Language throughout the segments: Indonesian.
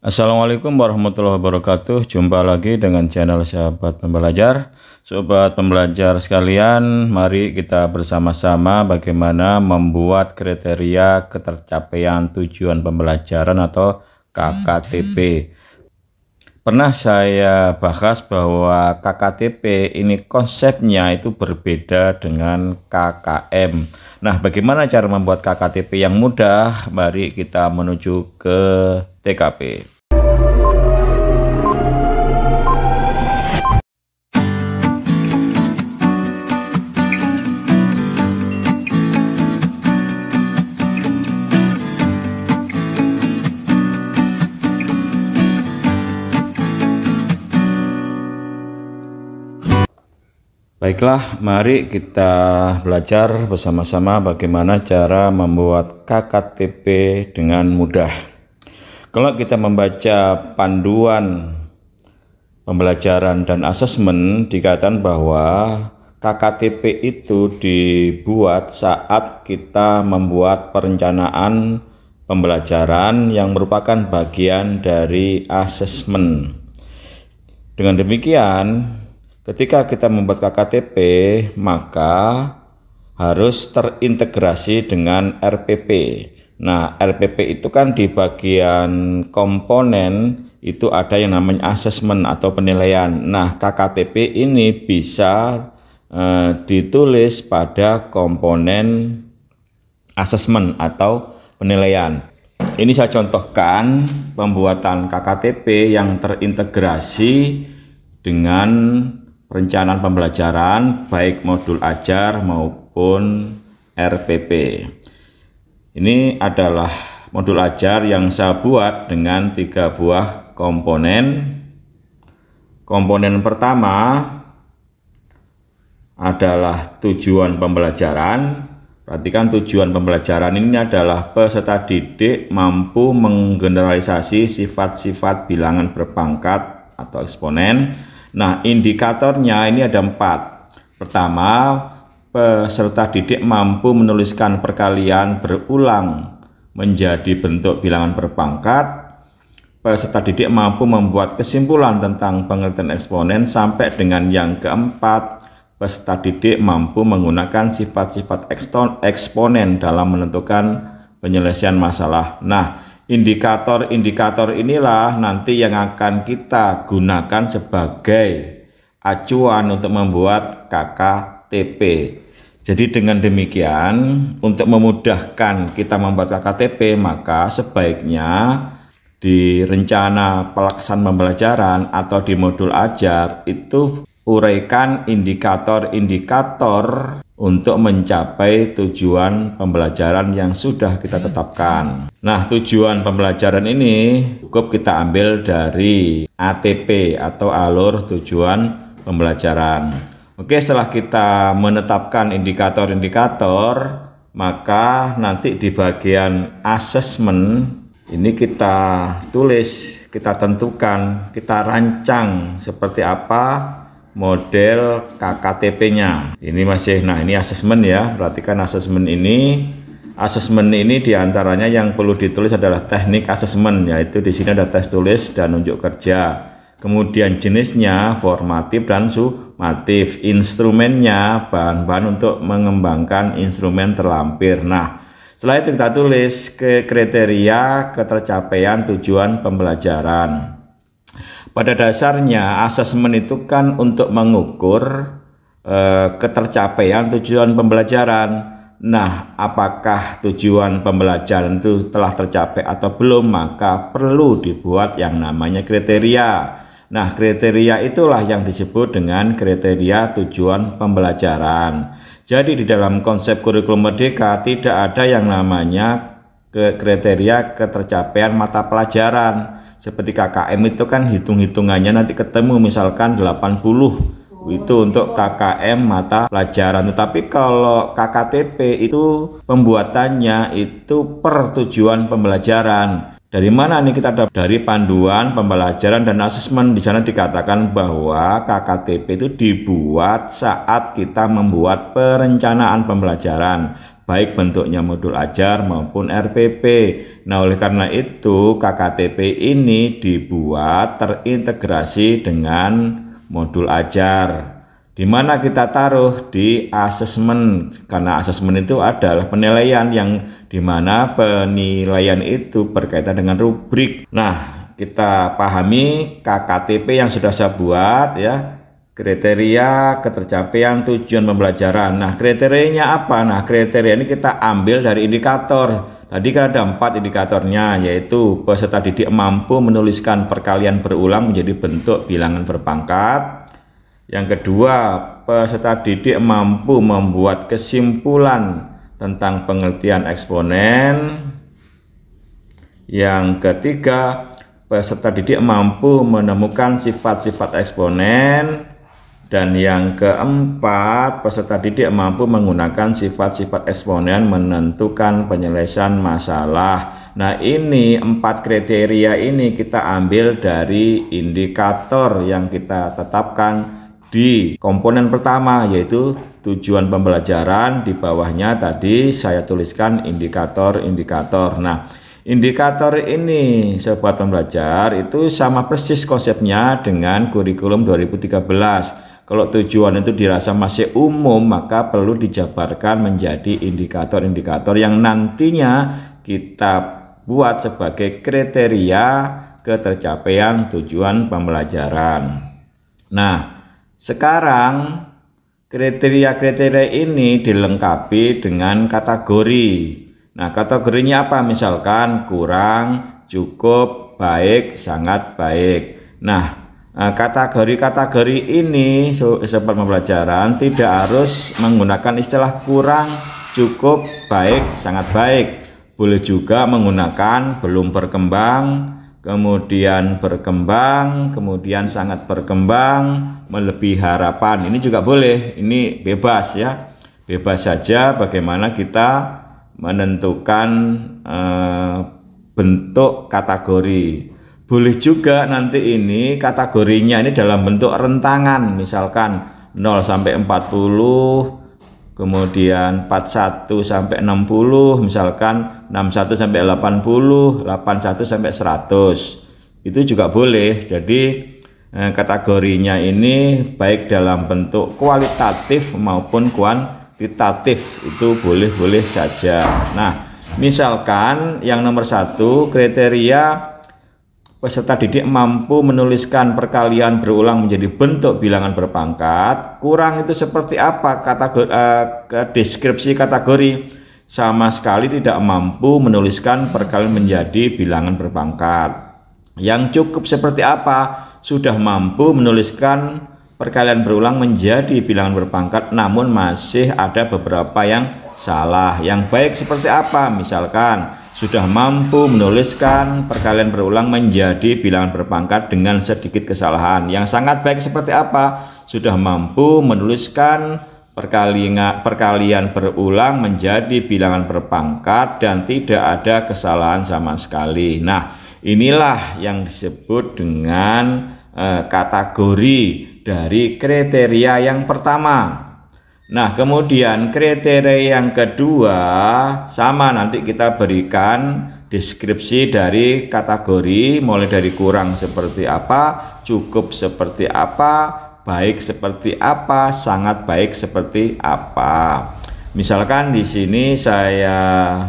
Assalamualaikum warahmatullahi wabarakatuh. Jumpa lagi dengan channel Sahabat Pembelajar. Sobat pembelajar sekalian, mari kita bersama-sama bagaimana membuat kriteria ketercapaian tujuan pembelajaran atau KKTP. Pernah saya bahas bahwa KKTP ini konsepnya itu berbeda dengan KKM. Nah, bagaimana cara membuat KKTP yang mudah? Mari kita menuju ke TKP. Baiklah, mari kita belajar bersama-sama bagaimana cara membuat KKTP dengan mudah. Kalau kita membaca panduan pembelajaran dan asesmen dikatakan bahwa KKTP itu dibuat saat kita membuat perencanaan pembelajaran yang merupakan bagian dari asesmen. Dengan demikian, ketika kita membuat KKTP, maka harus terintegrasi dengan RPP Nah, LPP itu kan di bagian komponen itu ada yang namanya assessment atau penilaian. Nah, KKTP ini bisa eh, ditulis pada komponen assessment atau penilaian. Ini saya contohkan pembuatan KKTP yang terintegrasi dengan perencanaan pembelajaran baik modul ajar maupun RPP. Ini adalah modul ajar yang saya buat dengan tiga buah komponen. Komponen pertama adalah tujuan pembelajaran. Perhatikan tujuan pembelajaran ini adalah peserta didik mampu menggeneralisasi sifat-sifat bilangan berpangkat atau eksponen. Nah, indikatornya ini ada empat. Pertama, peserta didik mampu menuliskan perkalian berulang menjadi bentuk bilangan berpangkat. Peserta didik mampu membuat kesimpulan tentang pengertian eksponen sampai dengan yang keempat. Peserta didik mampu menggunakan sifat-sifat eksponen dalam menentukan penyelesaian masalah. Nah, indikator-indikator inilah nanti yang akan kita gunakan sebagai acuan untuk membuat KK KTP. Jadi dengan demikian untuk memudahkan kita membuat KKTP maka sebaiknya di rencana pelaksanaan pembelajaran atau di modul ajar itu uraikan indikator-indikator untuk mencapai tujuan pembelajaran yang sudah kita tetapkan. Nah, tujuan pembelajaran ini cukup kita ambil dari ATP atau alur tujuan pembelajaran. Oke, setelah kita menetapkan indikator-indikator, maka nanti di bagian assessment ini kita tulis, kita tentukan, kita rancang seperti apa model KKTP-nya. Ini masih, nah ini assessment ya, perhatikan assessment ini. Assessment ini diantaranya yang perlu ditulis adalah teknik assessment, yaitu di sini ada tes tulis dan unjuk kerja kemudian jenisnya formatif dan sumatif, instrumennya bahan-bahan untuk mengembangkan instrumen terlampir. Nah, setelah itu kita tulis ke kriteria ketercapaian tujuan pembelajaran. Pada dasarnya asesmen itu kan untuk mengukur e, ketercapaian tujuan pembelajaran. Nah, apakah tujuan pembelajaran itu telah tercapai atau belum, maka perlu dibuat yang namanya kriteria. Nah, kriteria itulah yang disebut dengan kriteria tujuan pembelajaran. Jadi di dalam konsep kurikulum merdeka tidak ada yang namanya ke kriteria ketercapaian mata pelajaran. Seperti KKM itu kan hitung-hitungannya nanti ketemu misalkan 80 itu untuk KKM mata pelajaran. Tetapi kalau KKTP itu pembuatannya itu per tujuan pembelajaran. Dari mana ini kita dapat dari panduan pembelajaran dan asesmen di sana dikatakan bahwa KKTP itu dibuat saat kita membuat perencanaan pembelajaran baik bentuknya modul ajar maupun RPP. Nah, oleh karena itu KKTP ini dibuat terintegrasi dengan modul ajar di mana kita taruh di asesmen karena asesmen itu adalah penilaian yang di mana penilaian itu berkaitan dengan rubrik. Nah, kita pahami KKTP yang sudah saya buat ya. Kriteria ketercapaian tujuan pembelajaran. Nah, kriterianya apa? Nah, kriteria ini kita ambil dari indikator. Tadi kan ada empat indikatornya, yaitu peserta didik mampu menuliskan perkalian berulang menjadi bentuk bilangan berpangkat, yang kedua, peserta didik mampu membuat kesimpulan tentang pengertian eksponen. Yang ketiga, peserta didik mampu menemukan sifat-sifat eksponen. Dan yang keempat, peserta didik mampu menggunakan sifat-sifat eksponen menentukan penyelesaian masalah. Nah, ini empat kriteria ini kita ambil dari indikator yang kita tetapkan di komponen pertama yaitu tujuan pembelajaran di bawahnya tadi saya tuliskan indikator-indikator. Nah, indikator ini sobat pembelajar itu sama persis konsepnya dengan kurikulum 2013. Kalau tujuan itu dirasa masih umum, maka perlu dijabarkan menjadi indikator-indikator yang nantinya kita buat sebagai kriteria ketercapaian tujuan pembelajaran. Nah, sekarang kriteria-kriteria ini dilengkapi dengan kategori. Nah, kategorinya apa? Misalkan kurang, cukup, baik, sangat baik. Nah, eh, kategori-kategori ini seperti pembelajaran tidak harus menggunakan istilah kurang, cukup, baik, sangat baik. Boleh juga menggunakan belum berkembang, kemudian berkembang, kemudian sangat berkembang, melebihi harapan. Ini juga boleh, ini bebas ya. Bebas saja bagaimana kita menentukan e, bentuk kategori. Boleh juga nanti ini kategorinya ini dalam bentuk rentangan, misalkan 0 sampai 40, kemudian 41 sampai 60 misalkan 61 sampai 80 81 sampai 100 itu juga boleh jadi eh, kategorinya ini baik dalam bentuk kualitatif maupun kuantitatif itu boleh-boleh saja nah misalkan yang nomor satu kriteria peserta didik mampu menuliskan perkalian berulang menjadi bentuk bilangan berpangkat, kurang itu seperti apa kategori eh, ke deskripsi kategori sama sekali tidak mampu menuliskan perkalian menjadi bilangan berpangkat. Yang cukup seperti apa sudah mampu menuliskan perkalian berulang menjadi bilangan berpangkat namun masih ada beberapa yang salah. Yang baik seperti apa? Misalkan sudah mampu menuliskan perkalian berulang menjadi bilangan berpangkat dengan sedikit kesalahan. Yang sangat baik seperti apa? Sudah mampu menuliskan perkalian, berulang menjadi bilangan berpangkat dan tidak ada kesalahan sama sekali. Nah, inilah yang disebut dengan eh, kategori dari kriteria yang pertama. Nah, kemudian kriteria yang kedua sama nanti kita berikan deskripsi dari kategori mulai dari kurang seperti apa, cukup seperti apa, baik seperti apa, sangat baik seperti apa. Misalkan di sini saya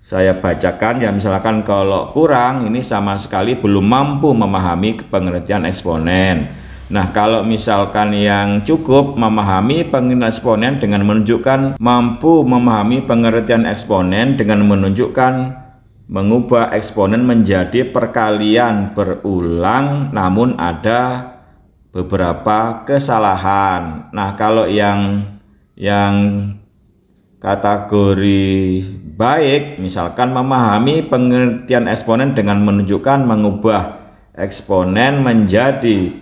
saya bacakan ya misalkan kalau kurang ini sama sekali belum mampu memahami pengertian eksponen Nah, kalau misalkan yang cukup memahami pengertian eksponen dengan menunjukkan mampu memahami pengertian eksponen dengan menunjukkan mengubah eksponen menjadi perkalian berulang namun ada beberapa kesalahan. Nah, kalau yang yang kategori baik misalkan memahami pengertian eksponen dengan menunjukkan mengubah eksponen menjadi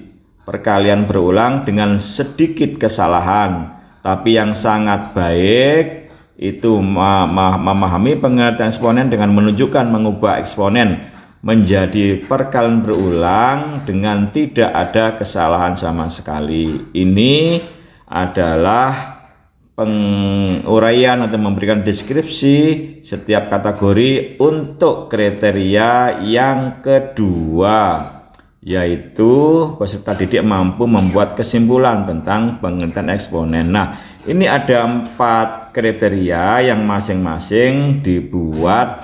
perkalian berulang dengan sedikit kesalahan, tapi yang sangat baik itu memahami pengertian eksponen dengan menunjukkan mengubah eksponen menjadi perkalian berulang dengan tidak ada kesalahan sama sekali. Ini adalah penguraian atau memberikan deskripsi setiap kategori untuk kriteria yang kedua yaitu peserta didik mampu membuat kesimpulan tentang pengertian eksponen. Nah, ini ada empat kriteria yang masing-masing dibuat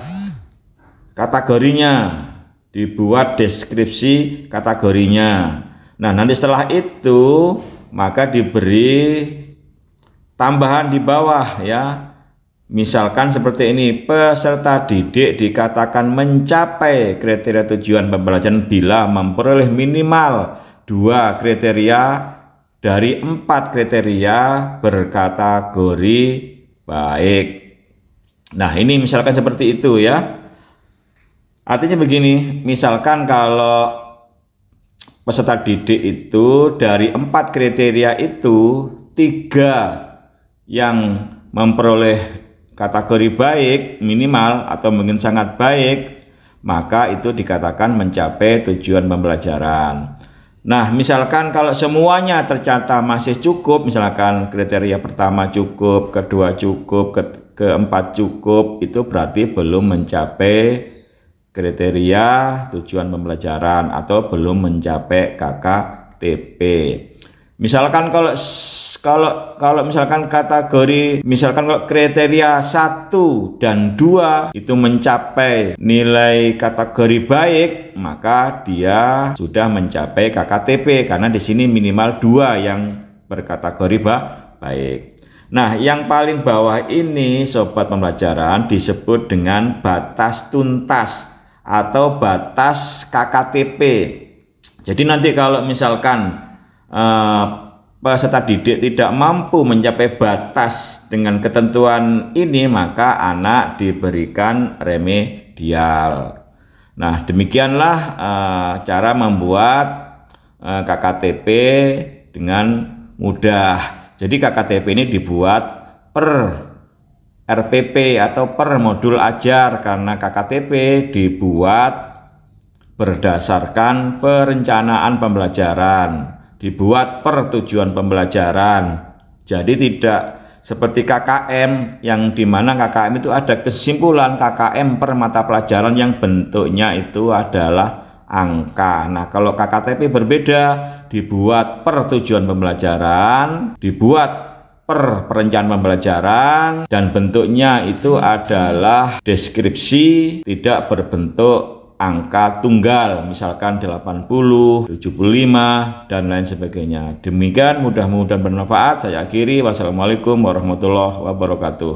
kategorinya, dibuat deskripsi kategorinya. Nah, nanti setelah itu maka diberi tambahan di bawah ya Misalkan seperti ini, peserta didik dikatakan mencapai kriteria tujuan pembelajaran bila memperoleh minimal dua kriteria dari empat kriteria berkategori baik. Nah ini misalkan seperti itu ya. Artinya begini, misalkan kalau peserta didik itu dari empat kriteria itu tiga yang memperoleh kategori baik minimal atau mungkin sangat baik, maka itu dikatakan mencapai tujuan pembelajaran. Nah, misalkan kalau semuanya tercatat masih cukup, misalkan kriteria pertama cukup, kedua cukup, ke keempat cukup, itu berarti belum mencapai kriteria tujuan pembelajaran atau belum mencapai KKTP. Misalkan kalau kalau kalau misalkan kategori misalkan kalau kriteria 1 dan 2 itu mencapai nilai kategori baik maka dia sudah mencapai KKTP karena di sini minimal dua yang berkategori ba baik. Nah, yang paling bawah ini sobat pembelajaran disebut dengan batas tuntas atau batas KKTP. Jadi nanti kalau misalkan eh, peserta didik tidak mampu mencapai batas dengan ketentuan ini, maka anak diberikan remedial. Nah, demikianlah uh, cara membuat uh, eh, KKTP dengan mudah. Jadi KKTP ini dibuat per RPP atau per modul ajar karena KKTP dibuat berdasarkan perencanaan pembelajaran dibuat per tujuan pembelajaran. Jadi tidak seperti KKM yang mana KKM itu ada kesimpulan KKM per mata pelajaran yang bentuknya itu adalah angka. Nah kalau KKTP berbeda dibuat per tujuan pembelajaran, dibuat per perencanaan pembelajaran dan bentuknya itu adalah deskripsi tidak berbentuk angka tunggal misalkan 80, 75 dan lain sebagainya. Demikian mudah-mudahan bermanfaat. Saya akhiri wassalamualaikum warahmatullahi wabarakatuh.